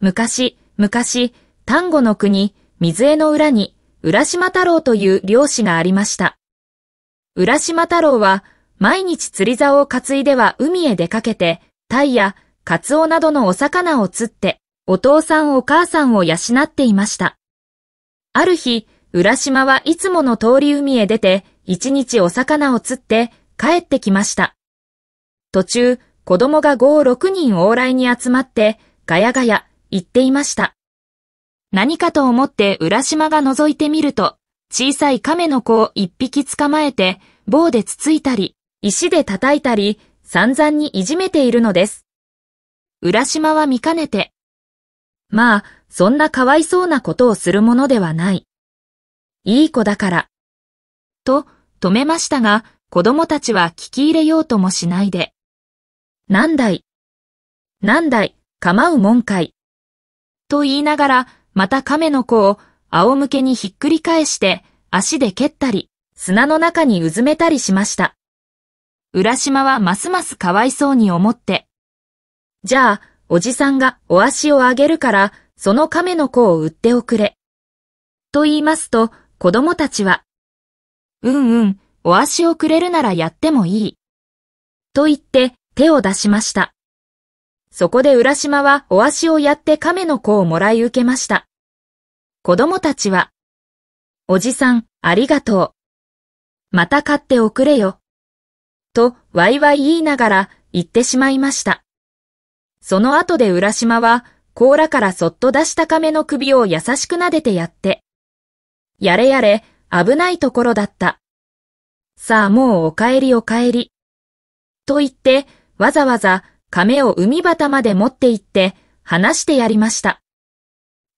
昔、昔、丹後の国、水江の裏に、浦島太郎という漁師がありました。浦島太郎は、毎日釣り竿を担いでは海へ出かけて、タイやカツオなどのお魚を釣って、お父さんお母さんを養っていました。ある日、浦島はいつもの通り海へ出て、一日お魚を釣って帰ってきました。途中、子供が5、6人往来に集まって、ガヤガヤ、言っていました。何かと思って浦島が覗いてみると、小さい亀の子を一匹捕まえて、棒でつついたり、石で叩いたり、散々にいじめているのです。浦島は見かねて、まあ、そんなかわいそうなことをするものではない。いい子だから。と、止めましたが、子供たちは聞き入れようともしないで。何代何代構うもんかい。と言いながら、また亀の子を仰向けにひっくり返して足で蹴ったり、砂の中にうずめたりしました。浦島はますますかわいそうに思って。じゃあ、おじさんがお足をあげるから、その亀の子を売っておくれ。と言いますと、子供たちは、うんうん、お足をくれるならやってもいい。と言って手を出しました。そこで浦島はお足をやって亀の子をもらい受けました。子供たちは、おじさん、ありがとう。また買っておくれよ。と、わいわい言いながら言ってしまいました。その後で浦島は、甲羅からそっと出した亀の首を優しく撫でてやって。やれやれ、危ないところだった。さあもうお帰りお帰り。と言って、わざわざ亀を海端まで持って行って、話してやりました。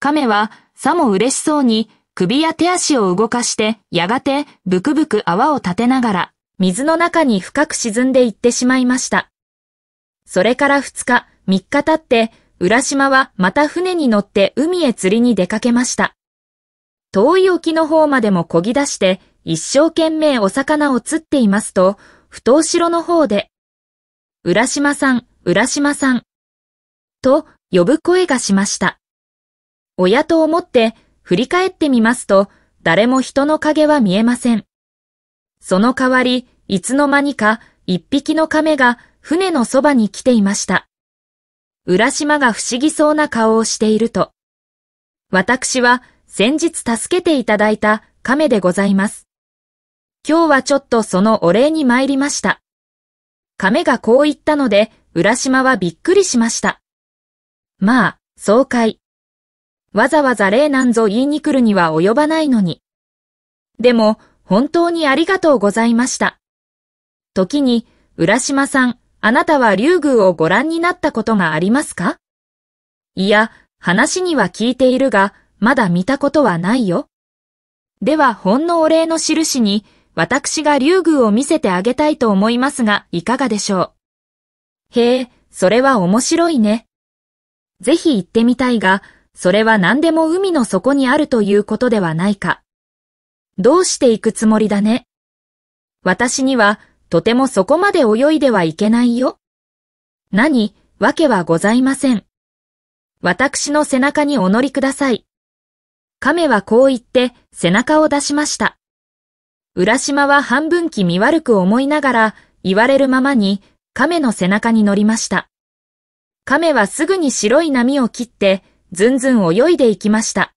亀は、さも嬉しそうに、首や手足を動かして、やがて、ブクブク泡を立てながら、水の中に深く沈んでいってしまいました。それから二日、三日経って、浦島はまた船に乗って海へ釣りに出かけました。遠い沖の方までも漕ぎ出して、一生懸命お魚を釣っていますと、ふと後ろの方で、浦島さん、浦島さん。と呼ぶ声がしました。親と思って振り返ってみますと、誰も人の影は見えません。その代わり、いつの間にか一匹の亀が船のそばに来ていました。浦島が不思議そうな顔をしていると。私は先日助けていただいた亀でございます。今日はちょっとそのお礼に参りました。亀がこう言ったので、浦島はびっくりしました。まあ、爽快。わざわざ礼なんぞ言いに来るには及ばないのに。でも、本当にありがとうございました。時に、浦島さん、あなたは竜宮をご覧になったことがありますかいや、話には聞いているが、まだ見たことはないよ。では、ほんのお礼の印に、私が竜宮を見せてあげたいと思いますが、いかがでしょう。へえ、それは面白いね。ぜひ行ってみたいが、それは何でも海の底にあるということではないか。どうして行くつもりだね。私には、とてもそこまで泳いではいけないよ。何、わけはございません。私の背中にお乗りください。亀はこう言って背中を出しました。浦島は半分気味悪く思いながら、言われるままに亀の背中に乗りました。亀はすぐに白い波を切って、ずんずん泳いでいきました。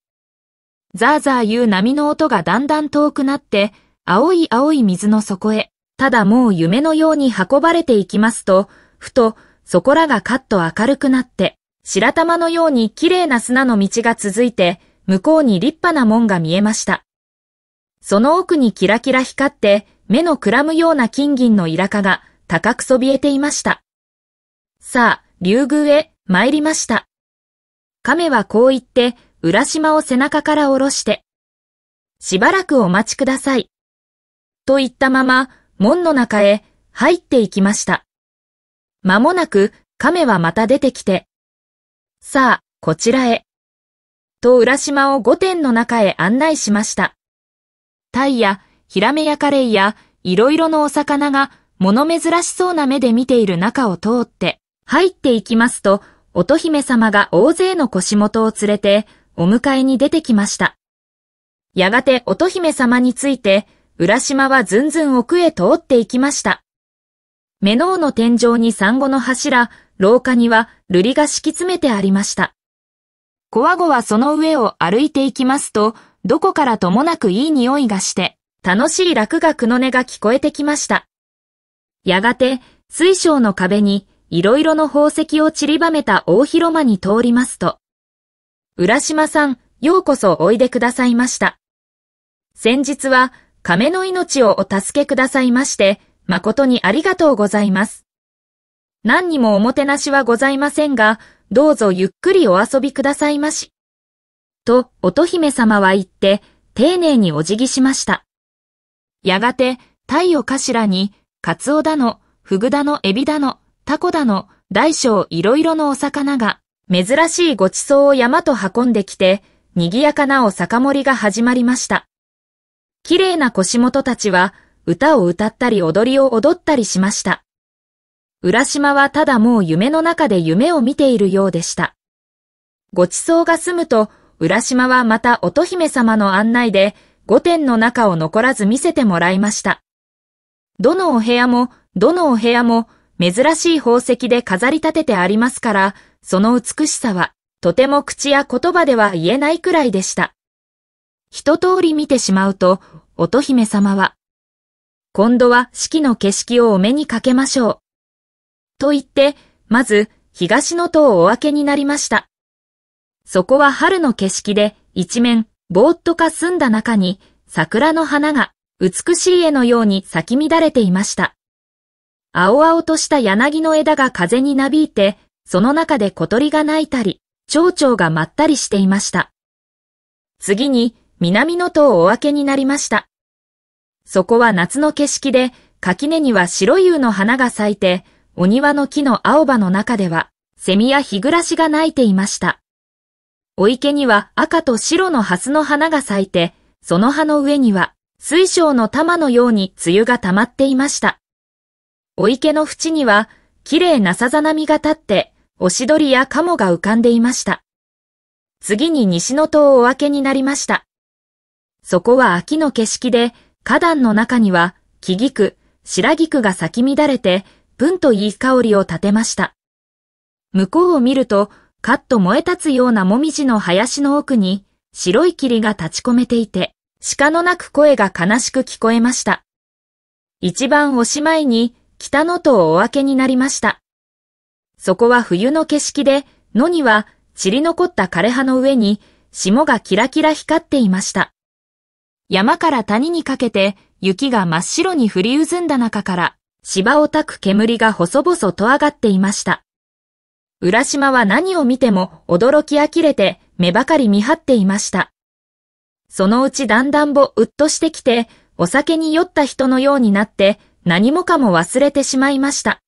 ザーザー言う波の音がだんだん遠くなって、青い青い水の底へ、ただもう夢のように運ばれていきますと、ふと、そこらがカッと明るくなって、白玉のように綺麗な砂の道が続いて、向こうに立派な門が見えました。その奥にキラキラ光って、目のくらむような金銀のイラカが、高くそびえていました。さあ、竜宮へ参りました。亀はこう言って、浦島を背中から下ろして、しばらくお待ちください。と言ったまま、門の中へ入っていきました。間もなく亀はまた出てきて、さあ、こちらへ。と浦島を御殿の中へ案内しました。タイやヒラメやカレイやいろいろのお魚が物珍しそうな目で見ている中を通って、入っていきますと、乙姫様が大勢の腰元を連れて、お迎えに出てきました。やがて乙姫様について、浦島はずんずん奥へ通っていきました。目のの天井に産後の柱、廊下には瑠璃が敷き詰めてありました。コワゴはその上を歩いていきますと、どこからともなくいい匂いがして、楽しい落学の音が聞こえてきました。やがて水晶の壁にいろいろの宝石を散りばめた大広間に通りますと、浦島さん、ようこそおいでくださいました。先日は亀の命をお助けくださいまして、誠にありがとうございます。何にもおもてなしはございませんが、どうぞゆっくりお遊びくださいまし。と、乙姫様は言って、丁寧にお辞儀しました。やがて、太陽頭に、カツオだの、フグだの、エビだの、タコだの、大小いろいろのお魚が、珍しいご馳走を山と運んできて、賑やかなお酒盛りが始まりました。綺麗な腰元たちは、歌を歌ったり踊りを踊ったりしました。浦島はただもう夢の中で夢を見ているようでした。ご馳走が済むと、浦島はまた乙姫様の案内で、御殿の中を残らず見せてもらいました。どのお部屋も、どのお部屋も、珍しい宝石で飾り立ててありますから、その美しさは、とても口や言葉では言えないくらいでした。一通り見てしまうと、乙姫様は、今度は四季の景色をお目にかけましょう。と言って、まず、東の塔をお分けになりました。そこは春の景色で、一面、ぼーっとか澄んだ中に、桜の花が、美しい絵のように咲き乱れていました。青々とした柳の枝が風になびいて、その中で小鳥が鳴いたり、蝶々がまったりしていました。次に、南の塔をお分けになりました。そこは夏の景色で、垣根には白湯の花が咲いて、お庭の木の青葉の中では、セミや日暮らしが鳴いていました。お池には赤と白の蓮の花が咲いて、その葉の上には水晶の玉のように梅雨が溜まっていました。お池の縁には、綺麗なさざ波が立って、おしどりやカモが浮かんでいました。次に西の塔をお分けになりました。そこは秋の景色で、花壇の中には、木菊、白菊が咲き乱れて、ぷんといい香りを立てました。向こうを見ると、カッと燃え立つようなもみじの林の奥に、白い霧が立ち込めていて、鹿の鳴く声が悲しく聞こえました。一番おしまいに、北野とお分けになりました。そこは冬の景色で、野には散り残った枯れ葉の上に、霜がキラキラ光っていました。山から谷にかけて、雪が真っ白に降り渦んだ中から、芝をたく煙が細々と上がっていました。浦島は何を見ても驚き呆れて目ばかり見張っていました。そのうちだんだんぼうっとしてきて、お酒に酔った人のようになって何もかも忘れてしまいました。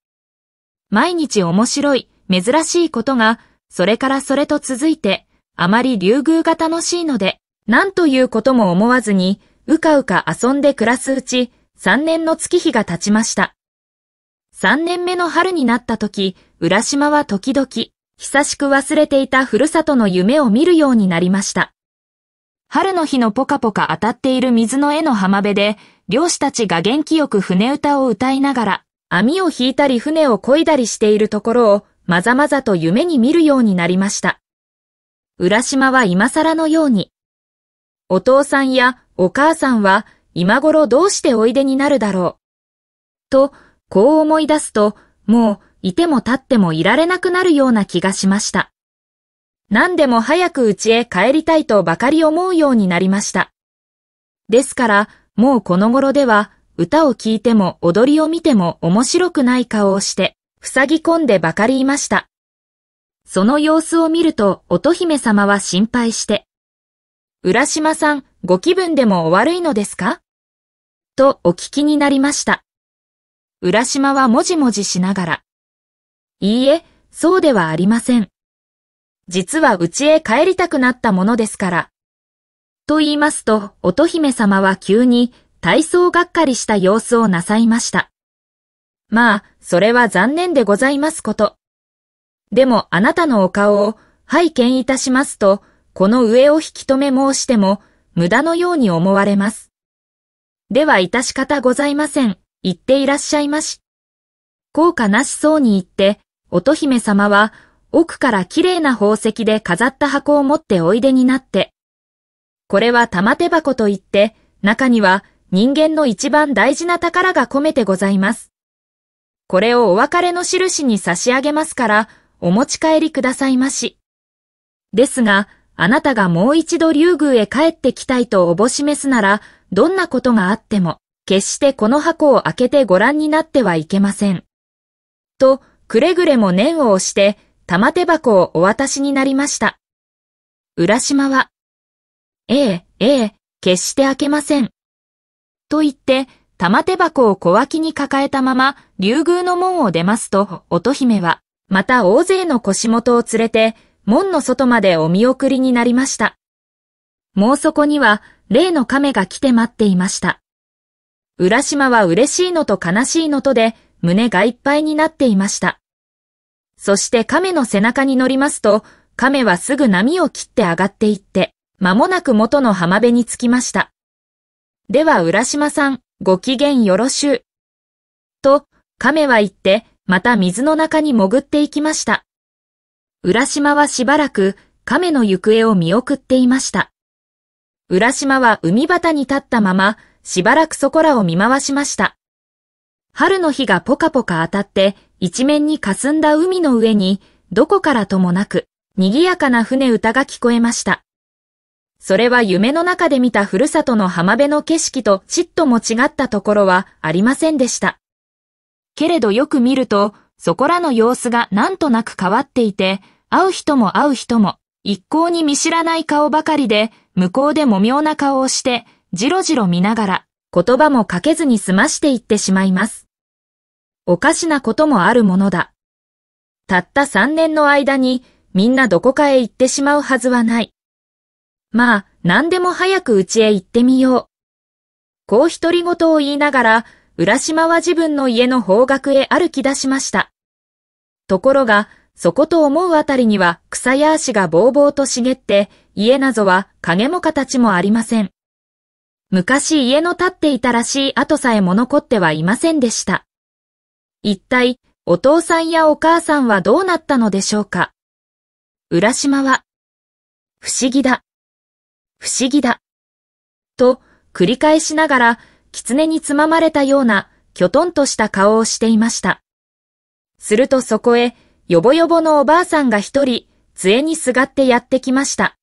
毎日面白い、珍しいことが、それからそれと続いて、あまり竜宮が楽しいので、何ということも思わずに、うかうか遊んで暮らすうち、3年の月日が経ちました。3年目の春になった時、浦島は時々、久しく忘れていたふるさとの夢を見るようになりました。春の日のポカポカ当たっている水の絵の浜辺で、漁師たちが元気よく船歌を歌いながら、網を引いたり船を漕いだりしているところを、まざまざと夢に見るようになりました。浦島は今更のように、お父さんやお母さんは今頃どうしておいでになるだろう。と、こう思い出すと、もういても立ってもいられなくなるような気がしました。何でも早く家へ帰りたいとばかり思うようになりました。ですから、もうこの頃では、歌を聴いても踊りを見ても面白くない顔をして、塞ぎ込んでばかりいました。その様子を見ると、乙姫様は心配して、浦島さん、ご気分でもお悪いのですかとお聞きになりました。浦島はもじもじしながら、いいえ、そうではありません。実は家へ帰りたくなったものですから。と言いますと、乙姫様は急に体操がっかりした様子をなさいました。まあ、それは残念でございますこと。でもあなたのお顔を拝見いたしますと、この上を引き止め申しても、無駄のように思われます。では致し方ございません。言っていらっしゃいまし。効果なしそうに言って、乙姫様は奥から綺麗な宝石で飾った箱を持っておいでになって。これは玉手箱といって、中には人間の一番大事な宝が込めてございます。これをお別れの印に差し上げますから、お持ち帰りくださいまし。ですが、あなたがもう一度竜宮へ帰ってきたいとおぼしめすなら、どんなことがあっても、決してこの箱を開けてご覧になってはいけません。と、くれぐれも念を押して、玉手箱をお渡しになりました。浦島は、ええ、ええ、決して開けません。と言って、玉手箱を小脇に抱えたまま、竜宮の門を出ますと、乙姫は、また大勢の腰元を連れて、門の外までお見送りになりました。もうそこには、例の亀が来て待っていました。浦島は嬉しいのと悲しいのとで、胸がいっぱいになっていました。そして亀の背中に乗りますと、亀はすぐ波を切って上がっていって、間もなく元の浜辺に着きました。では浦島さん、ご機嫌よろしゅう。と、亀は言って、また水の中に潜っていきました。浦島はしばらく亀の行方を見送っていました。浦島は海端に立ったまま、しばらくそこらを見回しました。春の日がポカポカ当たって、一面に霞んだ海の上に、どこからともなく、賑やかな船歌が聞こえました。それは夢の中で見たふるさとの浜辺の景色とちっとも違ったところはありませんでした。けれどよく見ると、そこらの様子がなんとなく変わっていて、会う人も会う人も、一向に見知らない顔ばかりで、向こうでも妙な顔をして、じろじろ見ながら、言葉もかけずに済ましていってしまいます。おかしなこともあるものだ。たった3年の間にみんなどこかへ行ってしまうはずはない。まあ、何でも早くうちへ行ってみよう。こう独り言を言いながら、浦島は自分の家の方角へ歩き出しました。ところが、そこと思うあたりには草や足がぼうぼうと茂って、家なぞは影も形もありません。昔家の建っていたらしい跡さえも残ってはいませんでした。一体、お父さんやお母さんはどうなったのでしょうか浦島は、不思議だ、不思議だ、と繰り返しながら、狐につままれたような、きょとんとした顔をしていました。するとそこへ、よぼよぼのおばあさんが一人、杖にすがってやってきました。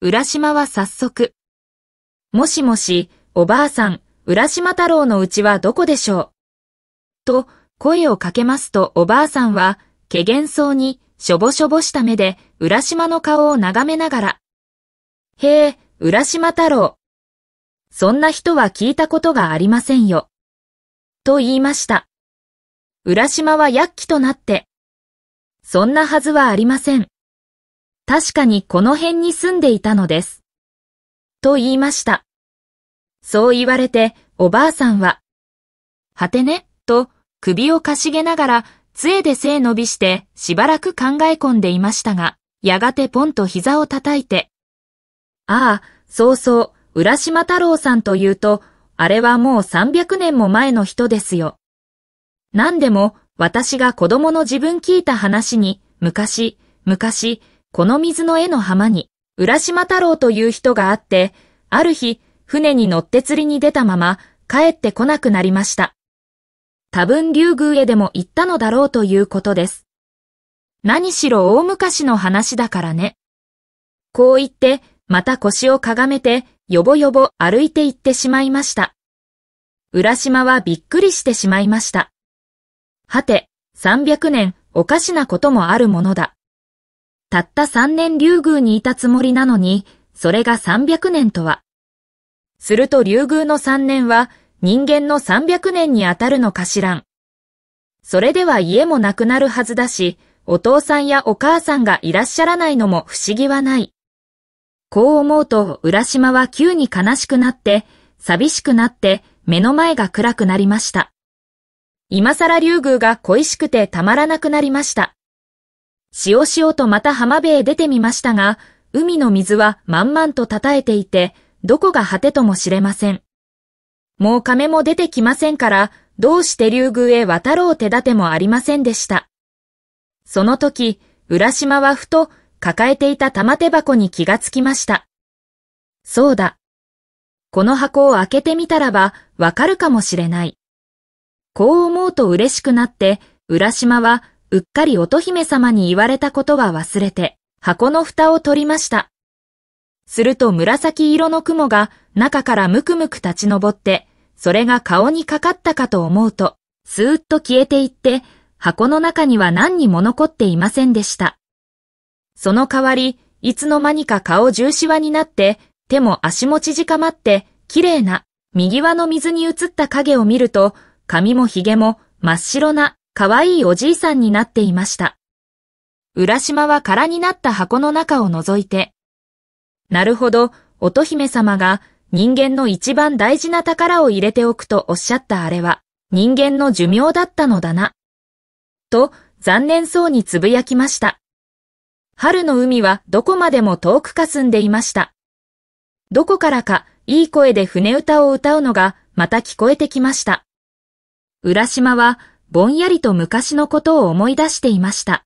浦島は早速。もしもし、おばあさん、浦島太郎のうちはどこでしょうと、声をかけますとおばあさんは、けげんそうに、しょぼしょぼした目で、浦島の顔を眺めながら。へえ、浦島太郎。そんな人は聞いたことがありませんよ。と言いました。浦島は躍起となって。そんなはずはありません。確かにこの辺に住んでいたのです。と言いました。そう言われて、おばあさんは、はてね、と首をかしげながら、杖で背伸びして、しばらく考え込んでいましたが、やがてポンと膝を叩いて、ああ、そうそう、浦島太郎さんというと、あれはもう300年も前の人ですよ。何でも、私が子供の自分聞いた話に、昔、昔、この水の絵の浜に、浦島太郎という人があって、ある日、船に乗って釣りに出たまま、帰ってこなくなりました。多分竜宮へでも行ったのだろうということです。何しろ大昔の話だからね。こう言って、また腰をかがめて、よぼよぼ歩いて行ってしまいました。浦島はびっくりしてしまいました。はて、300年、おかしなこともあるものだ。たった3年竜宮にいたつもりなのに、それが300年とは。すると竜宮の3年は、人間の300年にあたるのかしらん。それでは家もなくなるはずだし、お父さんやお母さんがいらっしゃらないのも不思議はない。こう思うと、浦島は急に悲しくなって、寂しくなって、目の前が暗くなりました。今更竜宮が恋しくてたまらなくなりました。潮潮とまた浜辺へ出てみましたが、海の水は満々と叩えていて、どこが果てとも知れません。もう亀も出てきませんから、どうして竜宮へ渡ろう手立てもありませんでした。その時、浦島はふと抱えていた玉手箱に気がつきました。そうだ。この箱を開けてみたらばわかるかもしれない。こう思うと嬉しくなって、浦島はうっかり乙姫様に言われたことは忘れて、箱の蓋を取りました。すると紫色の雲が中からムクムク立ち上って、それが顔にかかったかと思うと、スーッと消えていって、箱の中には何にも残っていませんでした。その代わり、いつの間にか顔重視輪になって、手も足も縮かまって、綺麗な、右輪の水に映った影を見ると、髪も髭も真っ白な、可愛いおじいさんになっていました。浦島は空になった箱の中を覗いて、なるほど、乙姫様が人間の一番大事な宝を入れておくとおっしゃったあれは、人間の寿命だったのだな。と、残念そうにつぶやきました。春の海はどこまでも遠く霞んでいました。どこからかいい声で船歌を歌うのがまた聞こえてきました。浦島はぼんやりと昔のことを思い出していました。